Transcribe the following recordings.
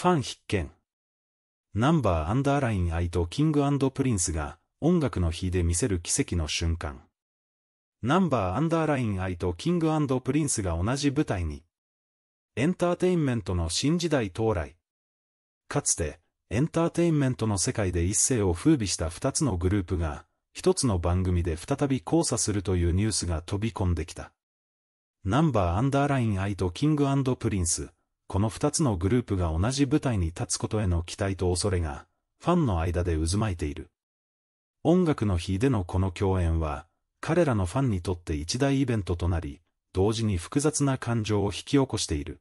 ファン必見。ナンバーアンダーライン愛とキングプリンスが音楽の日で見せる奇跡の瞬間。ナンバーアンダーライン愛とキングプリンスが同じ舞台に。エンターテインメントの新時代到来。かつて、エンターテインメントの世界で一世を風靡した二つのグループが、一つの番組で再び交差するというニュースが飛び込んできた。ナンバーアンダーライン愛とキングプリンス。この2つのグループが同じ舞台に立つことへの期待と恐れが、ファンの間で渦巻いている。音楽の日でのこの共演は、彼らのファンにとって一大イベントとなり、同時に複雑な感情を引き起こしている。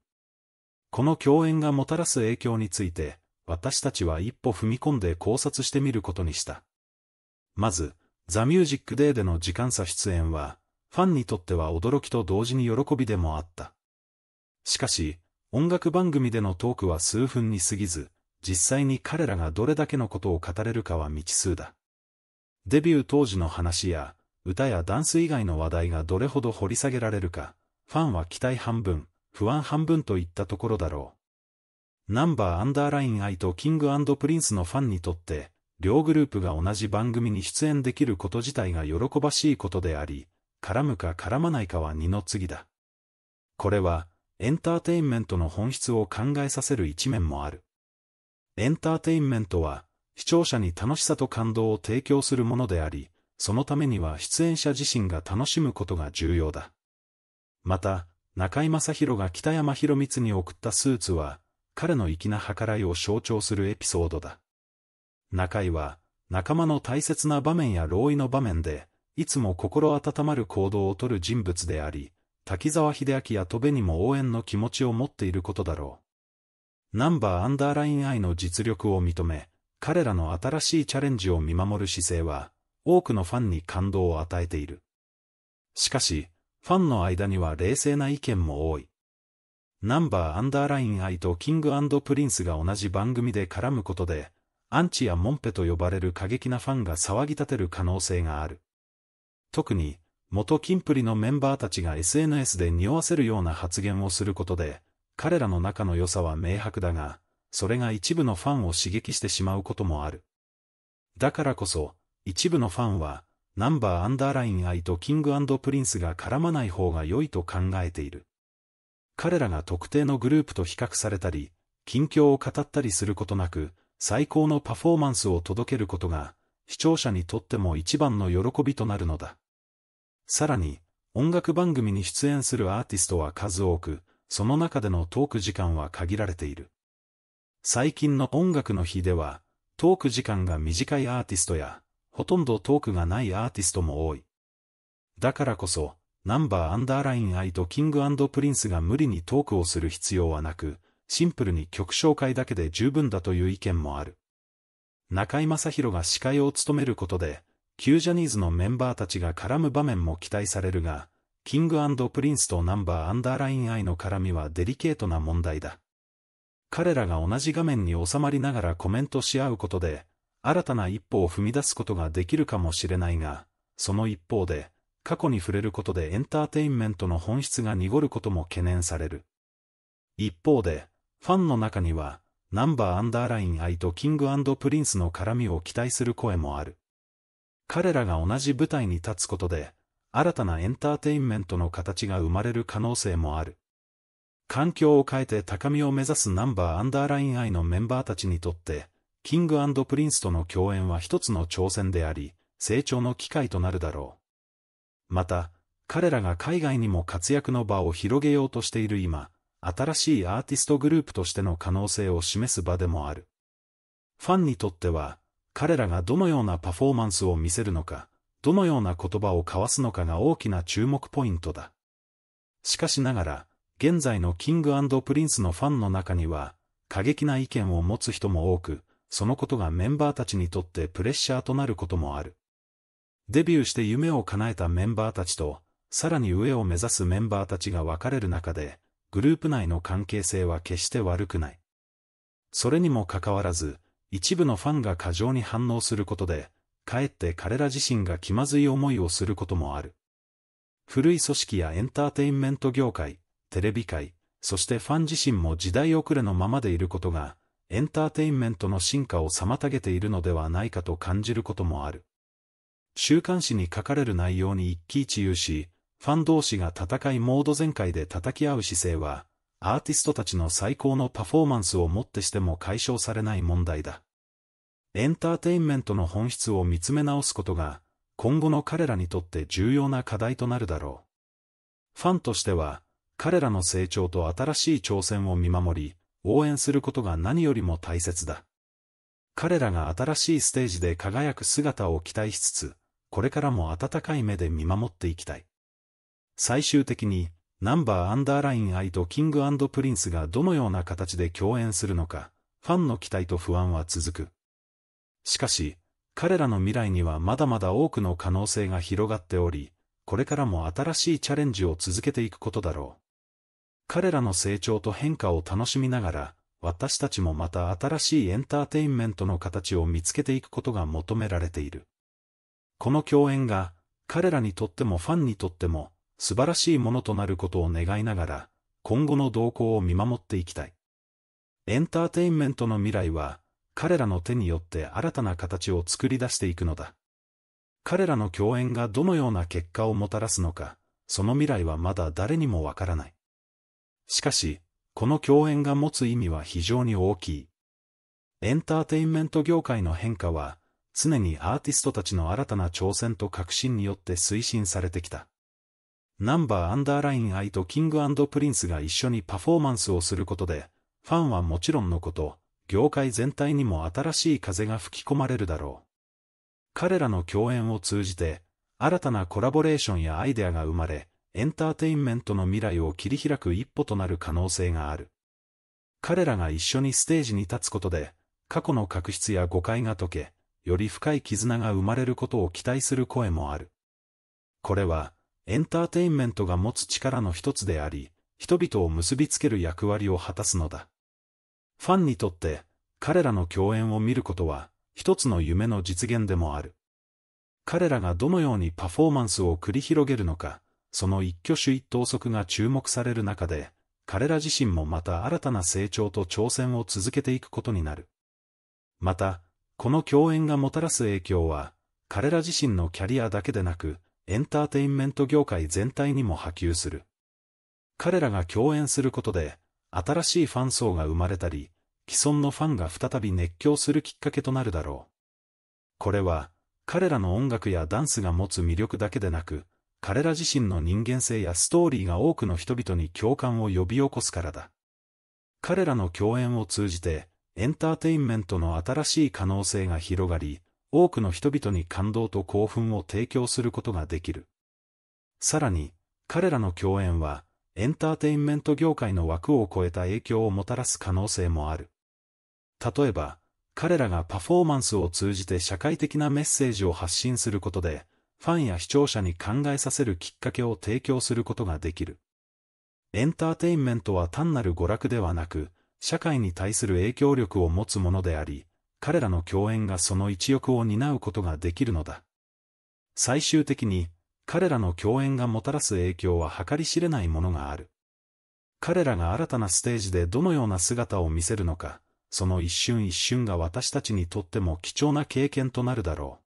この共演がもたらす影響について、私たちは一歩踏み込んで考察してみることにした。まず、ザ・ミュージック・デーでの時間差出演は、ファンにとっては驚きと同時に喜びでもあった。しかし、音楽番組でのトークは数分に過ぎず、実際に彼らがどれだけのことを語れるかは未知数だ。デビュー当時の話や、歌やダンス以外の話題がどれほど掘り下げられるか、ファンは期待半分、不安半分といったところだろう。ナンバーアンダーライン愛とキングプリンスのファンにとって、両グループが同じ番組に出演できること自体が喜ばしいことであり、絡むか絡まないかは二の次だ。これは、エンターテインメントの本質を考えさせる一面もある。エンターテインメントは、視聴者に楽しさと感動を提供するものであり、そのためには出演者自身が楽しむことが重要だ。また、中井正宏が北山博光に送ったスーツは、彼の粋な計らいを象徴するエピソードだ。中井は、仲間の大切な場面や老いの場面で、いつも心温まる行動をとる人物であり、滝沢秀明や戸部にも応援の気持ちを持っていることだろう。ナンバーアンダーライン愛の実力を認め、彼らの新しいチャレンジを見守る姿勢は、多くのファンに感動を与えている。しかし、ファンの間には冷静な意見も多い。ナンバーアンダーライン I とキングプリンスが同じ番組で絡むことで、アンチやモンペと呼ばれる過激なファンが騒ぎ立てる可能性がある。特に、元キンプリのメンバーたちが SNS で匂わせるような発言をすることで、彼らの仲の良さは明白だが、それが一部のファンを刺激してしまうこともある。だからこそ、一部のファンは、ナンバーアンダーライン愛とキングプリンスが絡まない方が良いと考えている。彼らが特定のグループと比較されたり、近況を語ったりすることなく、最高のパフォーマンスを届けることが、視聴者にとっても一番の喜びとなるのだ。さらに、音楽番組に出演するアーティストは数多く、その中でのトーク時間は限られている。最近の音楽の日では、トーク時間が短いアーティストや、ほとんどトークがないアーティストも多い。だからこそ、ナンバーアンダーライン愛とキングプリンスが無理にトークをする必要はなく、シンプルに曲紹介だけで十分だという意見もある。中井正宏が司会を務めることで、ージャニーズのメンバーたちが絡む場面も期待されるが、キングプリンスとナンバーアンダーライン愛の絡みはデリケートな問題だ。彼らが同じ画面に収まりながらコメントし合うことで、新たな一歩を踏み出すことができるかもしれないが、その一方で、過去に触れることでエンターテインメントの本質が濁ることも懸念される。一方で、ファンの中には、ナンバーアンダーライン愛とキングプリンスの絡みを期待する声もある。彼らが同じ舞台に立つことで、新たなエンターテインメントの形が生まれる可能性もある。環境を変えて高みを目指すナンバーアンダーラインイのメンバーたちにとって、キングプリンスとの共演は一つの挑戦であり、成長の機会となるだろう。また、彼らが海外にも活躍の場を広げようとしている今、新しいアーティストグループとしての可能性を示す場でもある。ファンにとっては、彼らがどのようなパフォーマンスを見せるのか、どのような言葉を交わすのかが大きな注目ポイントだ。しかしながら、現在のキングプリンスのファンの中には、過激な意見を持つ人も多く、そのことがメンバーたちにとってプレッシャーとなることもある。デビューして夢を叶えたメンバーたちと、さらに上を目指すメンバーたちが分かれる中で、グループ内の関係性は決して悪くない。それにもかかわらず、一部のファンが過剰に反応することで、かえって彼ら自身が気まずい思いをすることもある。古い組織やエンターテインメント業界、テレビ界、そしてファン自身も時代遅れのままでいることが、エンターテインメントの進化を妨げているのではないかと感じることもある。週刊誌に書かれる内容に一喜一憂し、ファン同士が戦いモード全開で叩き合う姿勢は、アーティストたちの最高のパフォーマンスをもってしても解消されない問題だ。エンターテインメントの本質を見つめ直すことが、今後の彼らにとって重要な課題となるだろう。ファンとしては、彼らの成長と新しい挑戦を見守り、応援することが何よりも大切だ。彼らが新しいステージで輝く姿を期待しつつ、これからも温かい目で見守っていきたい。最終的に、ナンバーアンダーライン愛とキングプリンスがどのような形で共演するのか、ファンの期待と不安は続く。しかし、彼らの未来にはまだまだ多くの可能性が広がっており、これからも新しいチャレンジを続けていくことだろう。彼らの成長と変化を楽しみながら、私たちもまた新しいエンターテインメントの形を見つけていくことが求められている。この共演が、彼らにとってもファンにとっても、素晴らしいものとなることを願いながら、今後の動向を見守っていきたい。エンターテインメントの未来は、彼らの手によって新たな形を作り出していくのだ。彼らの共演がどのような結果をもたらすのか、その未来はまだ誰にもわからない。しかし、この共演が持つ意味は非常に大きい。エンターテインメント業界の変化は、常にアーティストたちの新たな挑戦と革新によって推進されてきた。ナンバーアンダーライン I とキングプリンスが一緒にパフォーマンスをすることで、ファンはもちろんのこと、業界全体にも新しい風が吹き込まれるだろう。彼らの共演を通じて、新たなコラボレーションやアイデアが生まれ、エンターテインメントの未来を切り開く一歩となる可能性がある。彼らが一緒にステージに立つことで、過去の確執や誤解が解け、より深い絆が生まれることを期待する声もある。これは、エンターテインメントが持つ力の一つであり、人々を結びつける役割を果たすのだ。ファンにとって、彼らの共演を見ることは、一つの夢の実現でもある。彼らがどのようにパフォーマンスを繰り広げるのか、その一挙手一投足が注目される中で、彼ら自身もまた新たな成長と挑戦を続けていくことになる。また、この共演がもたらす影響は、彼ら自身のキャリアだけでなく、エンターテインメント業界全体にも波及する。彼らが共演することで、新しいファン層が生まれたり、既存のファンが再び熱狂するきっかけとなるだろう。これは、彼らの音楽やダンスが持つ魅力だけでなく、彼ら自身の人間性やストーリーが多くの人々に共感を呼び起こすからだ。彼らの共演を通じて、エンターテインメントの新しい可能性が広がり、多くの人々に感動と興奮を提供することができる。さらに、彼らの共演は、エンターテインメント業界の枠を超えた影響をもたらす可能性もある。例えば、彼らがパフォーマンスを通じて社会的なメッセージを発信することで、ファンや視聴者に考えさせるきっかけを提供することができる。エンターテインメントは単なる娯楽ではなく、社会に対する影響力を持つものであり、彼らの共演がその一翼を担うことができるのだ。最終的に、彼らの共演がもたらす影響は計り知れないものがある。彼らが新たなステージでどのような姿を見せるのか、その一瞬一瞬が私たちにとっても貴重な経験となるだろう。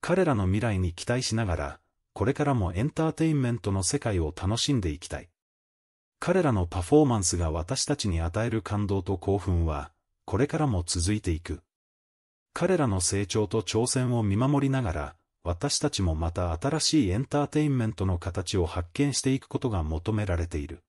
彼らの未来に期待しながら、これからもエンターテインメントの世界を楽しんでいきたい。彼らのパフォーマンスが私たちに与える感動と興奮は、これからも続いていく。彼らの成長と挑戦を見守りながら、私たちもまた新しいエンターテインメントの形を発見していくことが求められている。